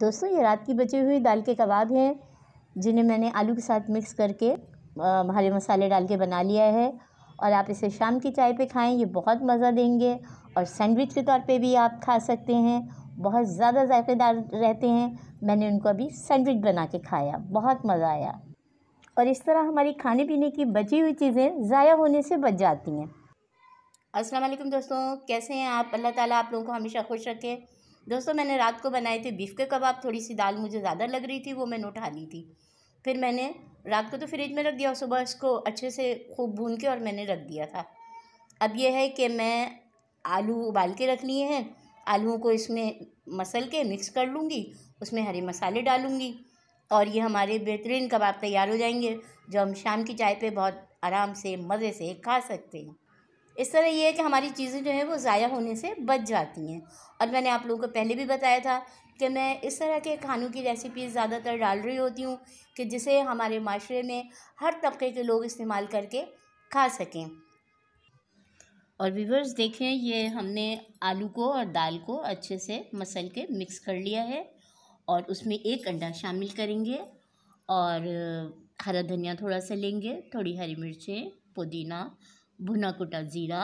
दोस्तों ये रात की बची हुई दाल के कबाब हैं जिन्हें मैंने आलू के साथ मिक्स करके हरे मसाले डाल के बना लिया है और आप इसे शाम की चाय पे खाएं ये बहुत मज़ा देंगे और सैंडविच के तौर पे भी आप खा सकते हैं बहुत ज़्यादा जायकेदार रहते हैं मैंने उनको अभी सैंडविच बना के खाया बहुत मज़ा आया और इस तरह हमारी खाने पीने की बची हुई चीज़ें ज़ाया होने से बच जाती हैं अस्सलाम वालेकुम दोस्तों कैसे हैं आप अल्लाह ताला आप लोगों को हमेशा खुश रखें दोस्तों मैंने रात को बनाए थे बीफ के कबाब थोड़ी सी दाल मुझे ज़्यादा लग रही थी वो मैंने उठा ली थी फिर मैंने रात को तो फ्रिज में रख दिया और सुबह इसको अच्छे से खूब भून के और मैंने रख दिया था अब यह है कि मैं आलू उबाल के रख लिए हैं आलूओं को इसमें मसल के मिक्स कर लूँगी उसमें हरे मसाले डालूँगी और ये हमारे बेहतरीन कबाब तैयार हो जाएंगे जो हम शाम की चाय पे बहुत आराम से मज़े से खा सकते हैं इस तरह ये है कि हमारी चीज़ें जो हैं वो ज़ाया होने से बच जाती हैं और मैंने आप लोगों को पहले भी बताया था कि मैं इस तरह के खानों की रेसिपीज़ ज़्यादातर डाल रही होती हूँ कि जिसे हमारे माशरे में हर तबके के लोग इस्तेमाल करके खा सकें और व्यूवर्स देखें ये हमने आलू को और दाल को अच्छे से मसल के मिक्स कर लिया है और उसमें एक अंडा शामिल करेंगे और हरा धनिया थोड़ा सा लेंगे थोड़ी हरी मिर्चें पुदीना भुना कुटा ज़ीरा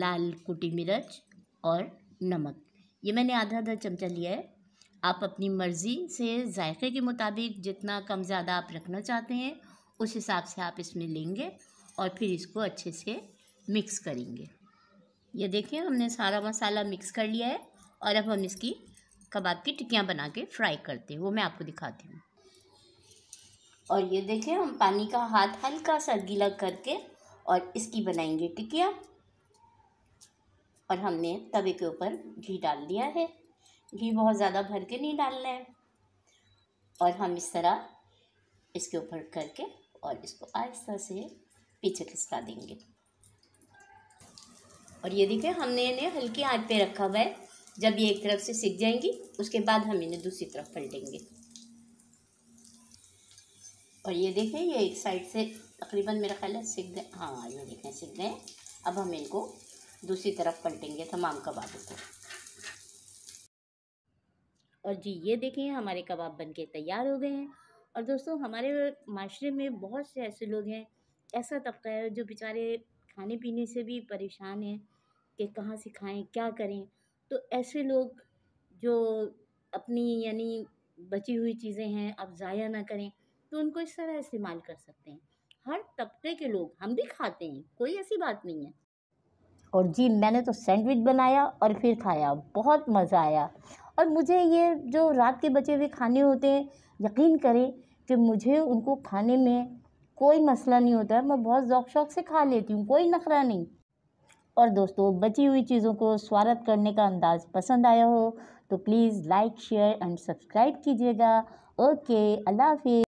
लाल कुटी मिर्च और नमक ये मैंने आधा आधा चमचा लिया है आप अपनी मर्ज़ी से जायके के मुताबिक जितना कम ज़्यादा आप रखना चाहते हैं उस हिसाब से आप इसमें लेंगे और फिर इसको अच्छे से मिक्स करेंगे ये देखें हमने सारा मसाला मिक्स कर लिया है और अब हम इसकी कबाब की टिकियाँ बना के फ्राई करते हैं वो मैं आपको दिखाती हूँ और ये देखें हम पानी का हाथ हल्का सा गीला करके और इसकी बनाएंगे टिकिया और हमने तवे के ऊपर घी डाल दिया है घी बहुत ज़्यादा भर के नहीं डालना है और हम इस तरह इसके ऊपर करके और इसको आहिस्ता से पीछे खिसका देंगे और ये देखें हमने इन्हें हल्की आंच पे रखा हुआ है जब ये एक तरफ से सिक जाएंगी उसके बाद हम इन्हें दूसरी तरफ पलटेंगे और ये देखें ये एक साइड से तकरीबन मेरा ख्याल है सीख गए हाँ ये देखें सीख गए अब हम इनको दूसरी तरफ पलटेंगे तमाम कबाबों को और जी ये देखें हमारे कबाब बनके तैयार हो गए हैं और दोस्तों हमारे माशरे में बहुत से ऐसे लोग हैं ऐसा तबका है जो बेचारे खाने पीने से भी परेशान हैं कि कहाँ से खाएँ क्या करें तो ऐसे लोग जो अपनी यानी बची हुई चीज़ें हैं अब ज़ाया ना करें तो उनको इस तरह इस्तेमाल कर सकते हैं हर तबके के लोग हम भी खाते हैं कोई ऐसी बात नहीं है और जी मैंने तो सैंडविच बनाया और फिर खाया बहुत मज़ा आया और मुझे ये जो रात के बचे हुए खाने होते हैं यकीन करें कि मुझे उनको खाने में कोई मसला नहीं होता मैं बहुत ज़ौक शौक से खा लेती हूँ कोई नखरा नहीं और दोस्तों बची हुई चीज़ों को स्वागत करने का अंदाज़ पसंद आया हो तो please like share and subscribe कीजिएगा ओके अल्लाह हाफि